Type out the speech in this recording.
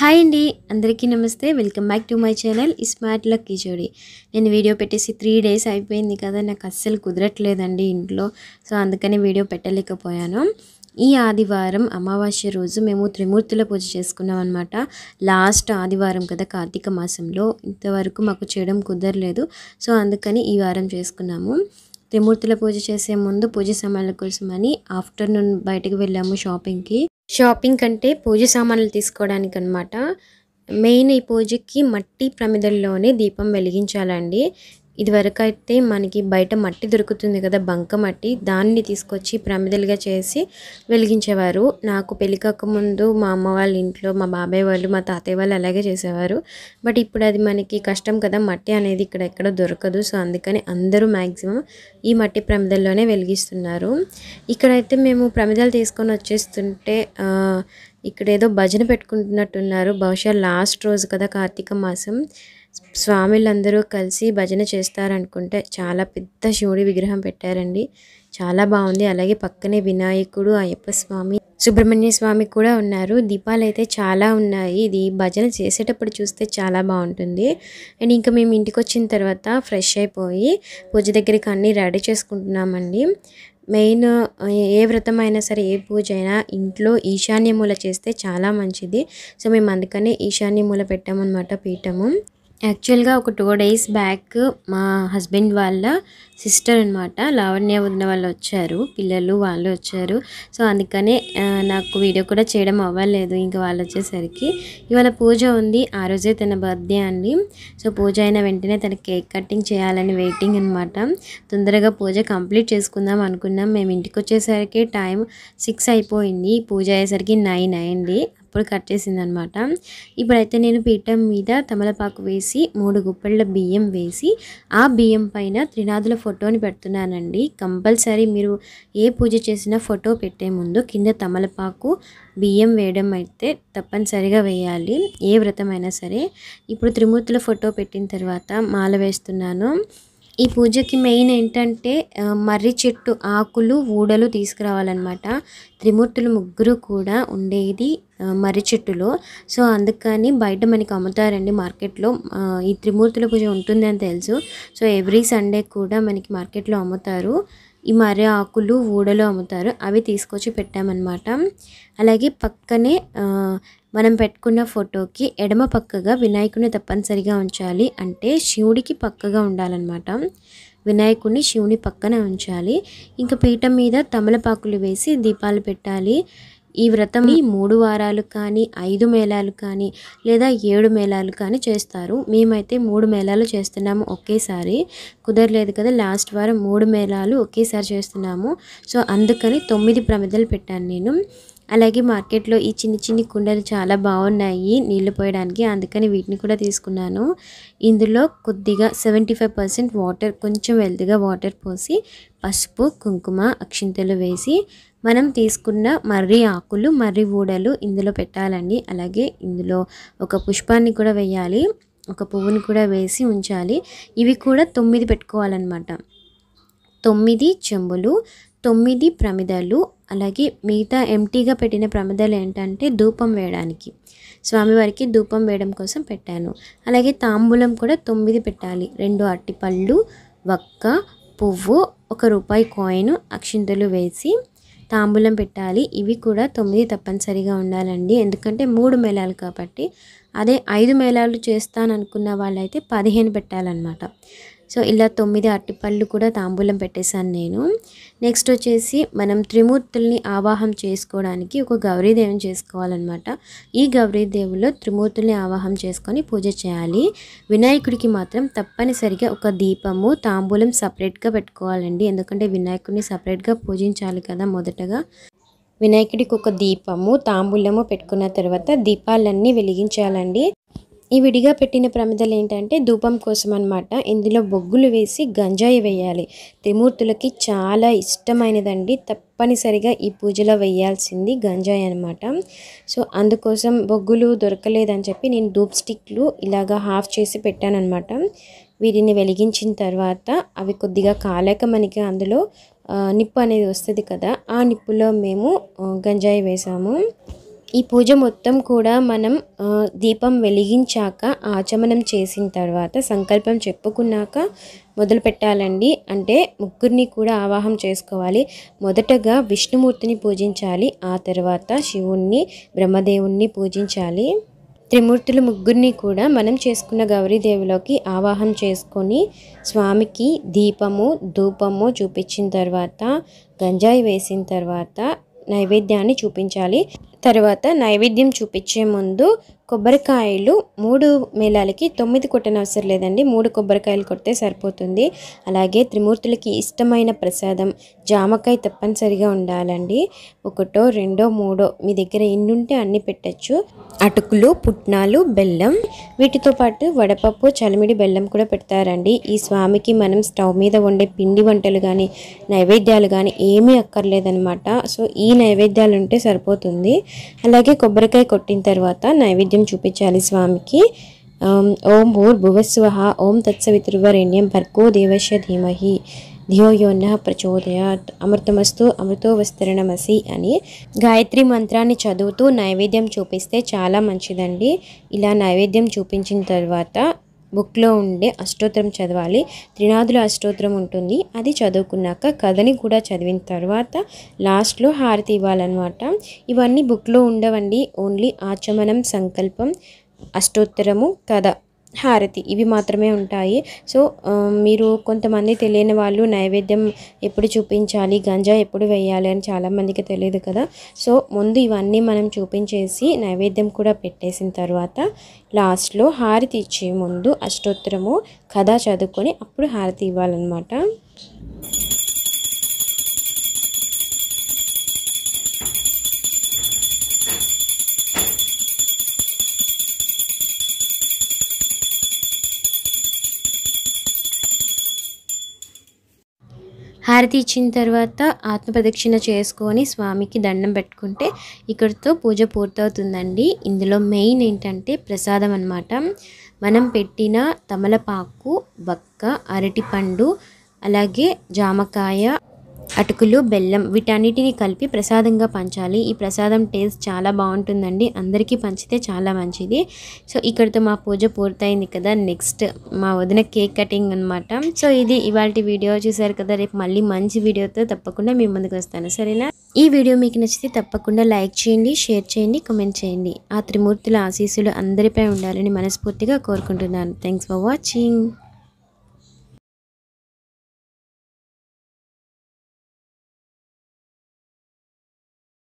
hi అండి అందరికీ నమస్తే welcome back to my channel smart లక్ కిచోడి నేను వీడియో పెట్టేసి త్రీ డేస్ అయిపోయింది కదా నాకు అస్సలు కుదరట్లేదండి ఇంట్లో సో అందుకని వీడియో పెట్టలేకపోయాను ఈ ఆదివారం అమావాస్య రోజు మేము త్రిమూర్తుల పూజ చేసుకున్నాం అనమాట లాస్ట్ ఆదివారం కదా కార్తీక మాసంలో ఇంతవరకు మాకు చేయడం కుదరలేదు సో అందుకని ఈ వారం చేసుకున్నాము త్రిమూర్తుల పూజ చేసే ముందు పూజ సమయాల కోసమని ఆఫ్టర్నూన్ బయటకు వెళ్ళాము షాపింగ్కి షాపింగ్ కంటే పూజ సామాన్లు తీసుకోవడానికి అనమాట మెయిన్ ఈ పూజకి మట్టి ప్రమిదల్లోనే దీపం వెలిగించాలండి ఇదివరకు అయితే మనకి బయట మట్టి దొరుకుతుంది కదా బంక మట్టి దాన్ని తీసుకొచ్చి ప్రమిదలుగా చేసి వెలిగించేవారు నాకు పెళ్ళి కాకముందు మా అమ్మ వాళ్ళ ఇంట్లో మా బాబాయ్ వాళ్ళు మా తాతయ్య వాళ్ళు అలాగే చేసేవారు బట్ ఇప్పుడు అది మనకి కష్టం కదా మట్టి అనేది ఇక్కడ ఎక్కడ దొరకదు సో అందుకని అందరూ మ్యాక్సిమం ఈ మట్టి ప్రమిదల్లోనే వెలిగిస్తున్నారు ఇక్కడైతే మేము ప్రమిదలు తీసుకొని వచ్చేస్తుంటే ఇక్కడ ఏదో భజన పెట్టుకుంటున్నట్టున్నారు బహుశా లాస్ట్ రోజు కదా కార్తీక మాసం స్వామిలందరూ కలిసి భజన చేస్తారనుకుంటే చాలా పెద్ద శివుడి విగ్రహం పెట్టారండి చాలా బాగుంది అలాగే పక్కనే వినాయకుడు అయ్యప్ప స్వామి సుబ్రహ్మణ్య స్వామి కూడా ఉన్నారు దీపాలు అయితే చాలా ఉన్నాయి ఇది భజన చేసేటప్పుడు చూస్తే చాలా బాగుంటుంది అండ్ ఇంకా మేము ఇంటికి వచ్చిన తర్వాత ఫ్రెష్ అయిపోయి పూజ దగ్గరికి అన్నీ రెడీ చేసుకుంటున్నామండి మెయిన్ ఏ వ్రతం అయినా సరే ఏ పూజ అయినా ఇంట్లో ఈశాన్య మూల చేస్తే చాలా మంచిది సో మేము అందుకనే ఈశాన్య మూల పెట్టామన్నమాట పీఠము యాక్చువల్గా ఒక టూ డేస్ బ్యాక్ మా హస్బెండ్ వాళ్ళ సిస్టర్ అనమాట లావణ్య ఉన్న వాళ్ళు వచ్చారు పిల్లలు వాళ్ళు వచ్చారు సో అందుకనే నాకు వీడియో కూడా చేయడం అవ్వలేదు ఇంకా వాళ్ళు వచ్చేసరికి ఇవాళ పూజ ఉంది ఆ రోజే తన బర్త్డే అండి సో పూజ అయిన వెంటనే తన కేక్ కటింగ్ చేయాలని వెయిటింగ్ అనమాట తొందరగా పూజ కంప్లీట్ చేసుకుందాం అనుకున్నాం మేము ఇంటికి వచ్చేసరికి టైం సిక్స్ అయిపోయింది పూజ అయ్యేసరికి నైన్ అయింది ఇప్పుడు కట్ చేసింది అనమాట ఇప్పుడైతే నేను పీఠం మీద తమలపాకు వేసి మూడు గుప్పెళ్ళ బియ్యం వేసి ఆ బియ్యం పైన త్రినాథుల ఫోటోని పెడుతున్నానండి కంపల్సరీ మీరు ఏ పూజ చేసినా ఫోటో పెట్టే ముందు కింద తమలపాకు బియ్యం వేయడం అయితే తప్పనిసరిగా వేయాలి ఏ వ్రతమైనా సరే ఇప్పుడు త్రిమూర్తుల ఫోటో పెట్టిన తర్వాత మాల వేస్తున్నాను ఈ పూజకి మెయిన్ ఏంటంటే మర్రి చెట్టు ఆకులు ఊడలు తీసుకురావాలన్నమాట త్రిమూర్తులు ముగ్గురు కూడా ఉండేది మర్రి చెట్టులో సో అందుకని బయట మనకి అమ్ముతారండి మార్కెట్లో ఈ త్రిమూర్తుల పూజ ఉంటుంది అని తెలుసు సో ఎవ్రీ సండే కూడా మనకి మార్కెట్లో అమ్ముతారు ఈ మర్రి ఆకులు ఊడలు అమ్ముతారు అవి తీసుకొచ్చి పెట్టామన్నమాట అలాగే పక్కనే మనం పెట్టుకున్న ఫోటోకి ఎడమ పక్కగా వినాయకుడిని తప్పనిసరిగా ఉంచాలి అంటే శివుడికి పక్కగా ఉండాలన్నమాట వినాయకుడిని శివుని పక్కన ఉంచాలి ఇంకా పీఠం మీద తమలపాకులు వేసి దీపాలు పెట్టాలి ఈ ఈ మూడు వారాలు కానీ ఐదు మేళాలు కానీ లేదా ఏడు మేళాలు కానీ చేస్తారు మేమైతే మూడు మేళాలు చేస్తున్నాము ఒకేసారి కుదరలేదు కదా లాస్ట్ వారం మూడు మేళాలు ఒకేసారి చేస్తున్నాము సో అందుకని తొమ్మిది ప్రమిదలు పెట్టాను నేను అలాగే మార్కెట్లో ఈ చిన్ని చిన్ని కుండలు చాలా బాగున్నాయి నీళ్లు పోయడానికి అందుకని వీటిని కూడా తీసుకున్నాను ఇందులో కొద్దిగా సెవెంటీ వాటర్ కొంచెం వెల్దిగా వాటర్ పోసి పసుపు కుంకుమ అక్షింతలు వేసి మనం తీసుకున్న మర్రి ఆకులు మర్రి ఊడలు ఇందులో పెట్టాలండి అలాగే ఇందులో ఒక పుష్పాన్ని కూడా వేయాలి ఒక పువ్వుని కూడా వేసి ఉంచాలి ఇవి కూడా తొమ్మిది పెట్టుకోవాలన్నమాట తొమ్మిది చెంబులు తొమ్మిది ప్రమిదలు అలాగే మిగతా ఎంటీగా పెట్టిన ప్రమిదలు ఏంటంటే ధూపం వేయడానికి స్వామివారికి ధూపం వేయడం కోసం పెట్టాను అలాగే తాంబూలం కూడా తొమ్మిది పెట్టాలి రెండు అట్టిపళ్ళు వక్క పువ్వు ఒక రూపాయి కాయిన్ అక్షింతలు వేసి తాంబూలం పెట్టాలి ఇవి కూడా తొమ్మిది తప్పనిసరిగా ఉండాలండి ఎందుకంటే మూడు మేళాలు కాబట్టి అదే ఐదు మేళాలు చేస్తాను అనుకున్న వాళ్ళైతే పదిహేను పెట్టాలన్నమాట సో ఇలా తొమ్మిది అరటిపళ్ళు కూడా తాంబూలం పెట్టేశాను నేను నెక్స్ట్ వచ్చేసి మనం త్రిమూర్తుల్ని ఆవాహం చేసుకోవడానికి ఒక గౌరీదేవిని చేసుకోవాలన్నమాట ఈ గౌరీదేవులో త్రిమూర్తుల్ని ఆవాహం చేసుకొని పూజ చేయాలి వినాయకుడికి మాత్రం తప్పనిసరిగా ఒక దీపము తాంబూలం సపరేట్గా పెట్టుకోవాలండి ఎందుకంటే వినాయకుడిని సపరేట్గా పూజించాలి కదా మొదటగా వినాయకుడికి ఒక దీపము తాంబూలము పెట్టుకున్న తర్వాత దీపాలన్నీ వెలిగించాలండి ఈ విడిగా పెట్టిన ప్రమిదలు ఏంటంటే ధూపం కోసం అనమాట ఇందులో బొగ్గులు వేసి గంజాయి వేయాలి త్రిమూర్తులకి చాలా ఇష్టమైనదండి తప్పనిసరిగా ఈ పూజలో వేయాల్సింది గంజాయి అనమాట సో అందుకోసం బొగ్గులు దొరకలేదని చెప్పి నేను ధూప్ స్టిక్లు ఇలాగా హాఫ్ చేసి పెట్టానమాట వీటిని వెలిగించిన తర్వాత అవి కొద్దిగా కాలేక మనకి అందులో నిప్పు అనేది వస్తుంది కదా ఆ నిప్పులో మేము గంజాయి వేసాము ఈ పూజ మొత్తం కూడా మనం దీపం వెలిగించాక ఆచమనం చేసిన తర్వాత సంకల్పం చెప్పుకున్నాక మొదలు పెట్టాలండి అంటే ముగ్గురిని కూడా ఆవాహం చేసుకోవాలి మొదటగా విష్ణుమూర్తిని పూజించాలి ఆ తర్వాత శివుణ్ణి బ్రహ్మదేవుణ్ణి పూజించాలి త్రిమూర్తులు ముగ్గురిని కూడా మనం చేసుకున్న గౌరీదేవిలోకి ఆవాహం చేసుకొని స్వామికి దీపము ధూపము చూపించిన తర్వాత గంజాయి వేసిన తర్వాత నైవేద్యాన్ని చూపించాలి తర్వాత నైవేద్యం చూపించే ముందు కొబ్బరికాయలు మూడు మేళాలకి తొమ్మిది కొట్టనవసరం లేదండి మూడు కొబ్బరికాయలు కొడితే సరిపోతుంది అలాగే త్రిమూర్తులకి ఇష్టమైన ప్రసాదం జామకాయ తప్పనిసరిగా ఉండాలండి ఒకటో రెండో మూడో మీ దగ్గర ఎన్నుంటే అన్ని పెట్టచ్చు అటుకులు పుట్నాలు బెల్లం వీటితో పాటు వడపప్పు చలిమిడి బెల్లం కూడా పెడతారండి ఈ స్వామికి మనం స్టవ్ మీద వండే పిండి వంటలు కానీ నైవేద్యాలు కానీ ఏమీ అక్కర్లేదనమాట సో ఈ నైవేద్యాలు ఉంటే సరిపోతుంది అలాగే కొబ్బరికాయ కొట్టిన తర్వాత నైవేద్యం వాక్యం చూపించాలి స్వామికి ఓం భూర్ భువస్వహ ఓం తత్సవితృవరణ్యం భర్గో దేవస్య ధీమహి యోన్న ప్రచోదయాత్ అమృతమస్తు అమృతో విస్తరణమసి అని గాయత్రి మంత్రాన్ని చదువుతూ నైవేద్యం చూపిస్తే చాలా మంచిదండి ఇలా నైవేద్యం చూపించిన తర్వాత బుక్లో ఉండే అష్టోత్తరం చదవాలి త్రినాథుల అష్టోత్తరం ఉంటుంది అది చదువుకున్నాక కథని కూడా చదివిన తర్వాత లాస్ట్లో హారతి ఇవ్వాలన్నమాట ఇవన్నీ బుక్లో ఉండవండి ఓన్లీ ఆచమనం సంకల్పం అష్టోత్తరము కథ హారతి ఇవి మాత్రమే ఉంటాయి సో మీరు కొంతమంది తెలియని వాళ్ళు నైవేద్యం ఎప్పుడు చూపించాలి గంజా ఎప్పుడు వేయాలి అని చాలామందికి తెలియదు కదా సో ముందు ఇవన్నీ మనం చూపించేసి నైవేద్యం కూడా పెట్టేసిన తర్వాత లాస్ట్లో హారతి ఇచ్చే ముందు అష్టోత్తరము కథ చదువుకొని అప్పుడు హారతి ఇవ్వాలన్నమాట హారతి ఇచ్చిన తర్వాత ఆత్మప్రదక్షిణ చేసుకొని స్వామికి దండం పెట్టుకుంటే ఇక్కడితో పూజ పూర్తవుతుందండి ఇందులో మెయిన్ ఏంటంటే ప్రసాదం అనమాట మనం పెట్టిన తమలపాకు బక్క అరటిపండు అలాగే జామకాయ అటుకులు బెల్లం వీటన్నిటిని కలిపి ప్రసాదంగా పంచాలి ఈ ప్రసాదం టేస్ట్ చాలా బాగుంటుందండి అందరికీ పంచితే చాలా మంచిది సో ఇక్కడితో మా పూజ పూర్తయింది కదా నెక్స్ట్ మా వదిన కేక్ కటింగ్ అనమాట సో ఇది ఇవాళ వీడియో చూసారు కదా రేపు మళ్ళీ మంచి వీడియోతో తప్పకుండా మీ ముందుకు వస్తాను సరేనా ఈ వీడియో మీకు నచ్చితే తప్పకుండా లైక్ చేయండి షేర్ చేయండి కమెంట్ చేయండి ఆ త్రిమూర్తుల ఆశీస్సులు అందరిపై ఉండాలని మనస్ఫూర్తిగా కోరుకుంటున్నాను థ్యాంక్స్ ఫర్ వాచింగ్